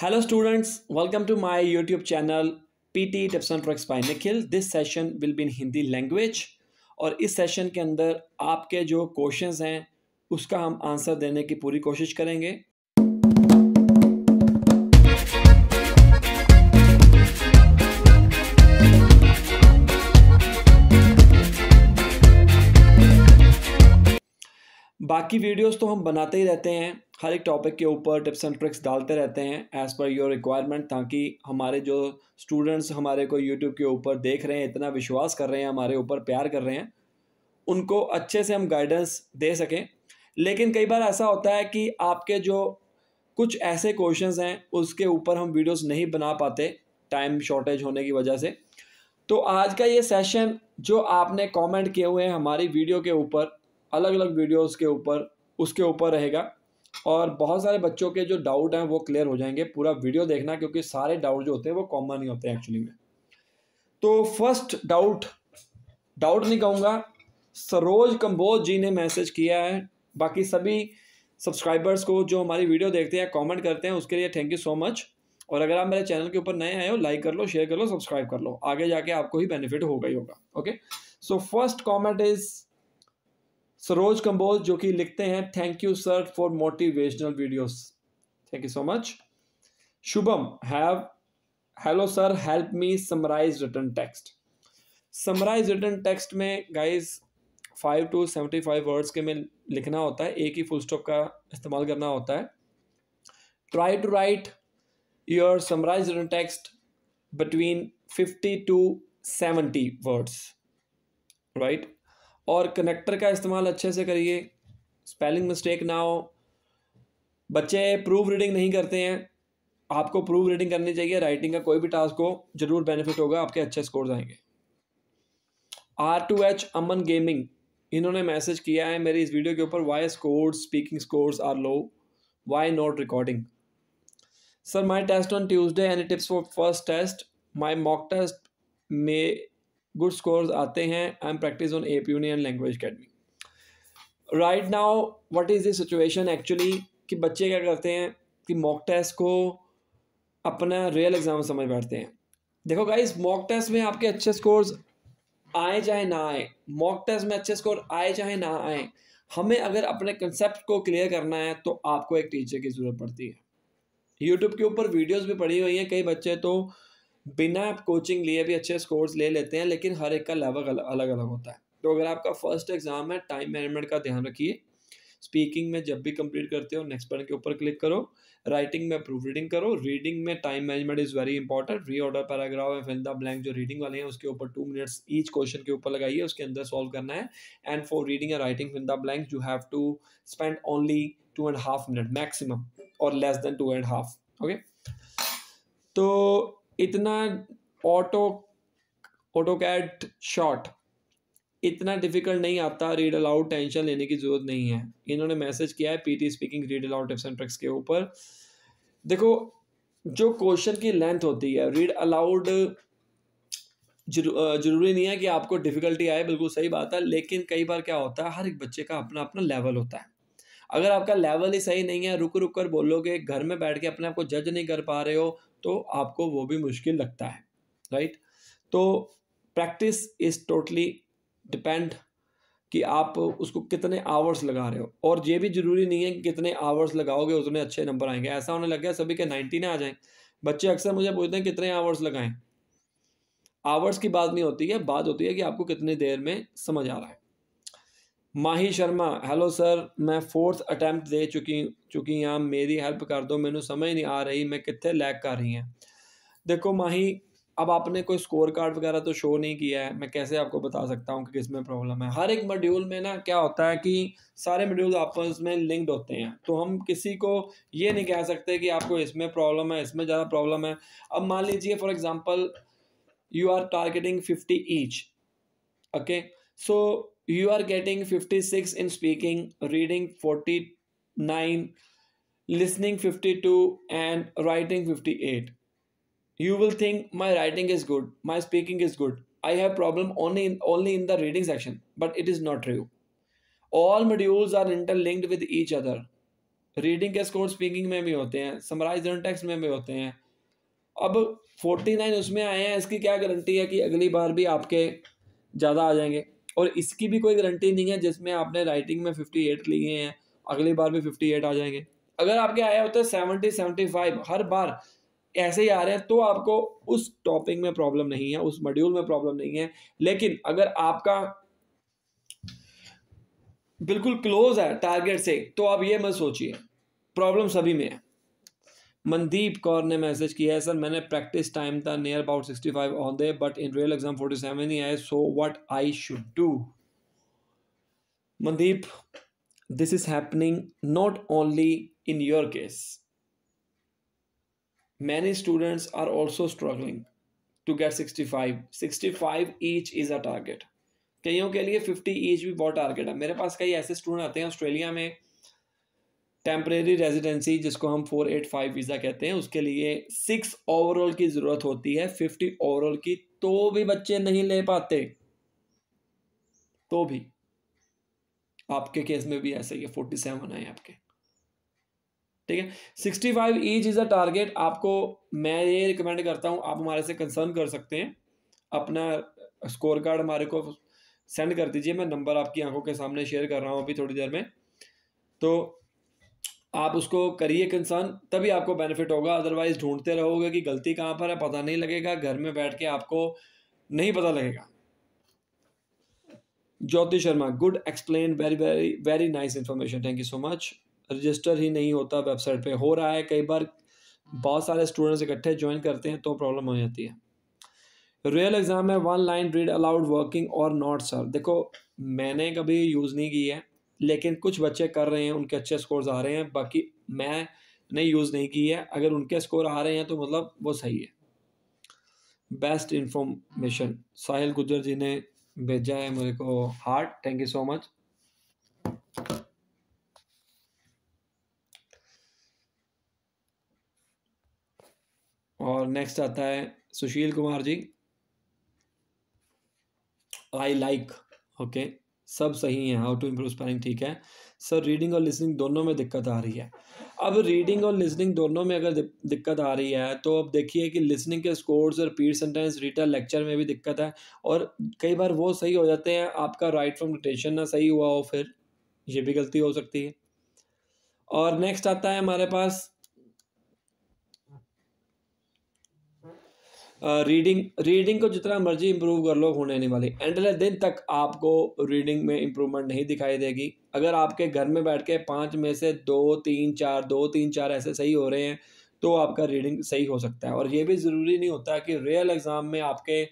Hello students, welcome to my YouTube channel PT Tips and Tricks by Nikhil. This session will be in Hindi language और इस session के अंदर आपके जो questions हैं उसका हम आंसर देने की पूरी कोशिश करेंगे बाकी वीडियोस तो हम बनाते ही रहते हैं हर एक टॉपिक के ऊपर टिप्स एंड ट्रिक्स डालते रहते हैं एज़ पर योर रिक्वायरमेंट ताकि हमारे जो स्टूडेंट्स हमारे को यूट्यूब के ऊपर देख रहे हैं इतना विश्वास कर रहे हैं हमारे ऊपर प्यार कर रहे हैं उनको अच्छे से हम गाइडेंस दे सकें लेकिन कई बार ऐसा होता है कि आपके जो कुछ ऐसे क्वेश्चंस हैं उसके ऊपर हम वीडियोस नहीं बना पाते टाइम शॉर्टेज होने की वजह से तो आज का ये सेशन जो आपने कमेंट किए हुए हैं हमारी वीडियो के ऊपर अलग अलग वीडियोस के ऊपर उसके ऊपर रहेगा और बहुत सारे बच्चों के जो डाउट हैं वो क्लियर हो जाएंगे पूरा वीडियो देखना क्योंकि सारे डाउट जो होते हैं वो कॉमन ही होते हैं एक्चुअली में तो फर्स्ट डाउट डाउट नहीं कहूँगा सरोज कंबोज जी ने मैसेज किया है बाकी सभी सब्सक्राइबर्स को जो हमारी वीडियो देखते हैं कमेंट करते हैं उसके लिए थैंक यू सो मच और अगर आप मेरे चैनल के ऊपर नए आए हो लाइक कर लो शेयर कर लो सब्सक्राइब कर लो आगे जाके आपको ही बेनिफिट होगा ही होगा okay so first comment is Saroj Kamboj जो कि लिखते हैं thank you sir for motivational videos thank you so much Shubham have hello sir help me summarise written text summarise written text में guys five to seventy five words के में लिखना होता है एक ही फुल स्टॉप का इस्तेमाल करना होता है try to write your summarise written text between fifty to seventy words right और कनेक्टर का इस्तेमाल अच्छे से करिए स्पेलिंग मिस्टेक ना हो बच्चे प्रूफ रीडिंग नहीं करते हैं आपको प्रूफ रीडिंग करनी चाहिए राइटिंग का कोई भी टास्क हो जरूर बेनिफिट होगा आपके अच्छे स्कोर आएंगे R two H Aman gaming इन्होंने मैसेज किया है मेरी इस वीडियो के ऊपर why score speaking scores are low why not recording sir my test on Tuesday any tips for first test my mock test मे गुड स्कोर्स आते हैं I am practice on A P union language academy right now what is the situation actually कि बच्चे क्या करते हैं कि mock test को अपना रियल एग्ज़ाम समझ बैठते हैं देखो गाइस मॉक टेस्ट में आपके अच्छे स्कोर्स आए चाहे ना आए मॉक टेस्ट में अच्छे स्कोर आए चाहे ना आए हमें अगर अपने कंसेप्ट को क्लियर करना है तो आपको एक टीचर की ज़रूरत पड़ती है यूट्यूब के ऊपर वीडियोस भी पड़ी हुई हैं कई बच्चे तो बिना आप कोचिंग लिए भी अच्छे स्कोर्स ले लेते हैं लेकिन हर एक का लेवल अलग अलग होता है तो अगर आपका फर्स्ट एग्ज़ाम है टाइम मैनेजमेंट का ध्यान रखिए स्पीकिंग में जब भी कंप्लीट करते हो नेक्स्ट पॉइंट के ऊपर क्लिक करो राइटिंग में प्रूफ रीडिंग करो रीडिंग में time management is very important reorder paragraph and fill the blank जो रीडिंग वाले हैं उसके ऊपर टू मिनट्स ईच क्वेश्चन के ऊपर लगाइए उसके अंदर सॉल्व करना है and for reading and writing fill the blank you have to spend only two and half minute maximum और less than two and half okay तो इतना ऑटो ऑटो कैट शॉट इतना डिफिकल्ट नहीं आता रीड अलाउड टेंशन लेने की ज़रूरत नहीं है इन्होंने मैसेज किया है PT speaking read aloud tips and tricks के ऊपर देखो जो क्वेश्चन की लेंथ होती है रीड अलाउड जरूरी नहीं है कि आपको डिफ़िकल्टी आए बिल्कुल सही बात है लेकिन कई बार क्या होता है हर एक बच्चे का अपना अपना लेवल होता है अगर आपका लेवल ही सही नहीं है रुक रुक कर बोलोगे घर में बैठ के अपने आप को जज नहीं कर पा रहे हो तो आपको वो भी मुश्किल लगता है राइट तो प्रैक्टिस इज़ टोटली डिपेंड कि आप उसको कितने आवर्स लगा रहे हो और ये भी ज़रूरी नहीं है कि कितने आवर्स लगाओगे उतने अच्छे नंबर आएंगे ऐसा होने लग गया सभी के नाइन्टी ना आ जाएं बच्चे अक्सर मुझे पूछते हैं कितने आवर्स लगाएं आवर्स की बात नहीं होती है बात होती है कि आपको कितनी देर में समझ आ रहा है माही शर्मा हेलो सर मैं फोर्थ अटैम्प्ट दे चुकी चुकी हाँ मेरी हेल्प कर दो ਮੈਨੂੰ समझ नहीं आ रही मैं कितने लैक कर रही हैं देखो माही अब आपने कोई स्कोर कार्ड वगैरह तो शो नहीं किया है मैं कैसे आपको बता सकता हूँ कि किस में प्रॉब्लम है हर एक मॉड्यूल में ना क्या होता है कि सारे मॉड्यूल आपस में लिंक्ड होते हैं तो हम किसी को ये नहीं कह सकते कि आपको इसमें प्रॉब्लम है इसमें ज़्यादा प्रॉब्लम है अब मान लीजिए for example you are targeting fifty each okay so you are getting 56 in speaking, reading 49, listening 52, and writing 58. You will think my writing is good, my speaking is good. I have problem only in, only in the reading section, but it is not true. All modules are interlinked with each other. Reading के score speaking में भी होते हैं summarise text में भी होते हैं अब फोर्टी नाइन उसमें आए हैं इसकी क्या गारंटी है कि अगली बार भी आपके ज़्यादा आ जाएंगे और इसकी भी कोई गारंटी नहीं है जिसमें आपने राइटिंग में फिफ्टी एट लिए हैं अगली बार भी फिफ्टी एट आ जाएंगे अगर आपके आए होते सेवनटी सेवेंटी सेवेंटी फाइव हर बार ऐसे ही आ रहे हैं तो आपको उस टॉपिक में प्रॉब्लम नहीं है उस मॉड्यूल में प्रॉब्लम नहीं है लेकिन अगर आपका बिल्कुल क्लोज है टारगेट से तो आप ये मत सोचिए प्रॉब्लम सभी में है मनदीप कौर ने मैसेज किया है सर मैंने प्रैक्टिस टाइम था near about sixty five on the but in real exam forty seven ही आए so what I should do Mandeep this is happening not only in your case many students are also struggling to get sixty five sixty five each is a target कईयों के लिए fifty each भी बहुत target है मेरे पास कई ऐसे student आते हैं ऑस्ट्रेलिया में टेम्परेरी रेजिडेंसी जिसको हम फोर एट फाइव वीज़ा कहते हैं उसके लिए सिक्स ओवरऑल की ज़रूरत होती है फिफ्टी ओवरऑल की तो भी बच्चे नहीं ले पाते तो भी आपके केस में भी ऐसे ही फोर्टी सेवन आए आपके ठीक है sixty five each is a target आपको मैं ये रिकमेंड करता हूँ आप हमारे से कंसर्न कर सकते हैं अपना स्कोर कार्ड हमारे को सेंड कर दीजिए मैं नंबर आपकी आंखों के सामने शेयर कर रहा हूँ अभी थोड़ी देर में तो आप उसको करिए कंसर्न तभी आपको बेनिफिट होगा अदरवाइज़ ढूंढते रहोगे कि गलती कहाँ पर है पता नहीं लगेगा घर में बैठ के आपको नहीं पता लगेगा Jyoti Sharma good explain very very very nice information thank you so much register ही नहीं होता वेबसाइट पे हो रहा है कई बार बहुत सारे स्टूडेंट्स इकट्ठे ज्वाइन करते हैं तो प्रॉब्लम हो जाती है रियल एग्ज़ाम में one line read aloud working और नॉट सर देखो मैंने कभी यूज़ नहीं की है लेकिन कुछ बच्चे कर रहे हैं उनके अच्छे स्कोर्स आ रहे हैं बाकी मैं ने यूज़ नहीं की है अगर उनके स्कोर आ रहे हैं तो मतलब वो सही है बेस्ट इन्फॉर्मेशन साहिल गुजर जी ने भेजा है मेरे को heart thank you so much और नेक्स्ट आता है Sushil Kumar ji I like okay सब सही है हाउ टू इम्प्रूव स्पेलिंग ठीक है सर रीडिंग और लिसनिंग दोनों में दिक्कत आ रही है अब रीडिंग और लिसनिंग दोनों में अगर दिक्कत आ रही है तो अब देखिए कि लिसनिंग के स्कोर्स और पीर सेंटेंस रिटर लेक्चर में भी दिक्कत है और कई बार वो सही हो जाते हैं आपका राइट फ्रॉम रोटेशन ना सही हुआ हो फिर ये भी गलती हो सकती है और नेक्स्ट आता है हमारे पास रीडिंग रीडिंग को जितना मर्जी इम्प्रूव कर लो होने नहीं वाली एंड दिन तक आपको रीडिंग में इम्प्रूवमेंट नहीं दिखाई देगी अगर आपके घर में बैठ के पाँच में से दो तीन चार दो तीन चार ऐसे सही हो रहे हैं तो आपका रीडिंग सही हो सकता है और ये भी ज़रूरी नहीं होता कि रियल एग्ज़ाम में आपके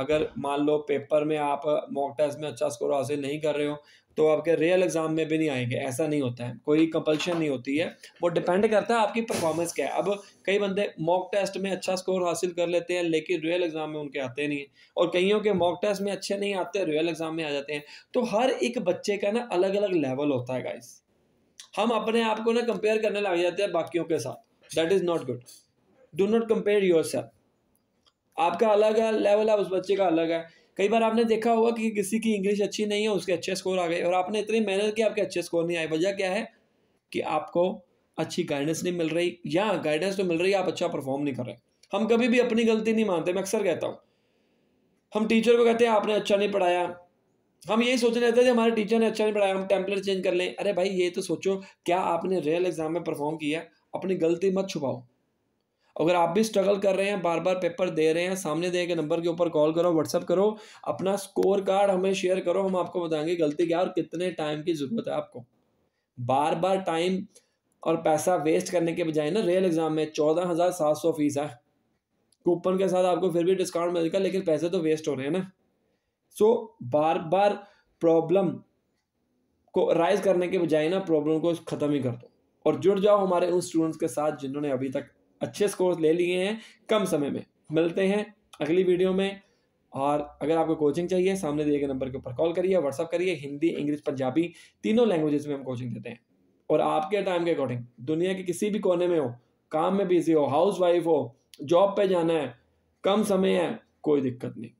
अगर मान लो पेपर में आप मॉक टेस्ट में अच्छा स्कोर हासिल नहीं कर रहे हो तो आपके रियल एग्ज़ाम में भी नहीं आएंगे ऐसा नहीं होता है कोई कंपल्शन नहीं होती है वो डिपेंड करता है आपकी परफॉर्मेंस क्या है अब कई बंदे मॉक टेस्ट में अच्छा स्कोर हासिल कर लेते हैं लेकिन रियल एग्ज़ाम में उनके आते नहीं है और कईयों के मॉक टेस्ट में अच्छे नहीं आते रियल एग्ज़ाम में आ जाते हैं तो हर एक बच्चे का ना अलग अलग लेवल होता है गाइस हम अपने आप को ना कंपेयर करने लग जाते हैं बाकियों के साथ that is not good do not compare yourself आपका अलग है लेवल है उस बच्चे का अलग है कई बार आपने देखा होगा कि किसी की इंग्लिश अच्छी नहीं है उसके अच्छे स्कोर आ गए और आपने इतनी मेहनत की आपके अच्छे स्कोर नहीं आए वजह क्या है कि आपको अच्छी गाइडेंस नहीं मिल रही या गाइडेंस तो मिल रही है आप अच्छा परफॉर्म नहीं कर रहे हम कभी भी अपनी गलती नहीं मानते मैं अक्सर कहता हूँ हम टीचर को कहते हैं आपने अच्छा नहीं पढ़ाया हम यही सोचने रहते थे हमारे टीचर ने अच्छा नहीं पढ़ाया हम टेम्पलेट चेंज कर लें अरे भाई ये तो सोचो क्या आपने रियल एग्जाम में परफॉर्म किया अपनी गलती मत छुपाओ अगर आप भी स्ट्रगल कर रहे हैं बार बार पेपर दे रहे हैं सामने दे के नंबर के ऊपर कॉल करो व्हाट्सअप करो अपना स्कोर कार्ड हमें शेयर करो हम आपको बताएंगे गलती क्या और कितने टाइम की ज़रूरत है आपको बार बार टाइम और पैसा वेस्ट करने के बजाय ना रियल एग्ज़ाम में चौदह हज़ार सात सौ फीस है कूपन के साथ आपको फिर भी डिस्काउंट मिलेगा लेकिन पैसे तो वेस्ट हो रहे हैं ना सो so, बार बार प्रॉब्लम को राइज करने के बजाय ना प्रॉब्लम को ख़त्म ही कर दो और जुड़ जाओ हमारे उन स्टूडेंट्स के साथ जिन्होंने अभी तक अच्छे स्कोर्स ले लिए हैं कम समय में मिलते हैं अगली वीडियो में और अगर आपको कोचिंग चाहिए सामने दिए गए नंबर के ऊपर कॉल करिए व्हाट्सअप करिए हिंदी इंग्लिश पंजाबी तीनों लैंग्वेजेस में हम कोचिंग देते हैं और आपके टाइम के अकॉर्डिंग दुनिया के किसी भी कोने में हो काम में बिजी हो हाउस वाइफ हो जॉब पे जाना है कम समय है कोई दिक्कत नहीं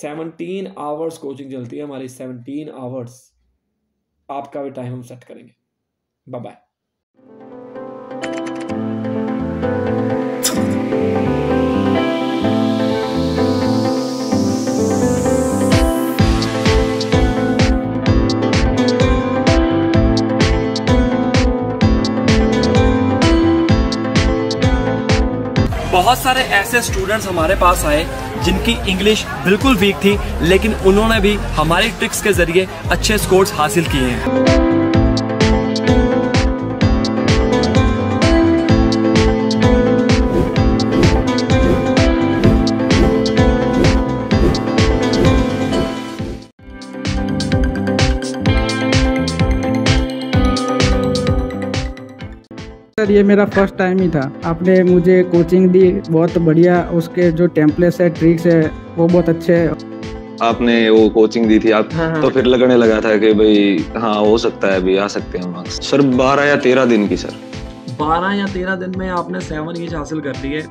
सेवनटीन आवर्स कोचिंग चलती है हमारी सेवनटीन आवर्स आपका भी टाइम हम सेट करेंगे बाय बाय बहुत सारे ऐसे स्टूडेंट्स हमारे पास आए जिनकी इंग्लिश बिल्कुल वीक थी लेकिन उन्होंने भी हमारी ट्रिक्स के ज़रिए अच्छे स्कोर्स हासिल किए हैं सर ये मेरा फर्स्ट टाइम ही था आपने मुझे कोचिंग दी बहुत बढ़िया उसके जो टेम्पलेट्स है ट्रिक्स है वो बहुत अच्छे है आपने वो कोचिंग दी थी आप हाँ, हाँ, तो फिर लगने लगा था कि भाई हाँ हो सकता है अभी आ सकते हैं मार्क्स सर बारह या तेरह दिन की सर बारह या तेरह दिन में आपने सेवन ईच हासिल कर लिए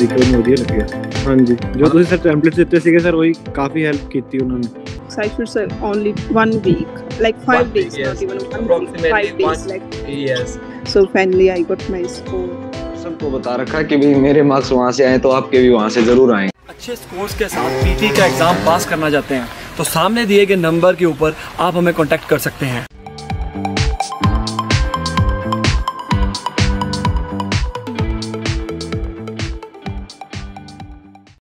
रिकवर में ਵਧੀਆ ਲੱਗਿਆ ਹਾਂਜੀ ਜੋ ਤੁਸੀਂ ਸਰ ਟੈਂਪਲੇਟ ਦਿੱਤੇ ਸੀਗੇ ਸਰ ਉਹੀ ਕਾਫੀ ਹੈਲਪ ਕੀਤੀ ਉਹਨਾਂ ਨੇ cipher sir only 1 week like 5 days not even not even one week, five days one, like yes so finally i got my score सबको बता रखा कि भी मेरे मार्क्स वहाँ से आए तो आपके भी वहाँ अच्छे स्कोर्स के साथ पीटी का एग्जाम पास करना चाहते हैं तो सामने दिए गए नंबर के ऊपर आप हमें कांटेक्ट कर सकते हैं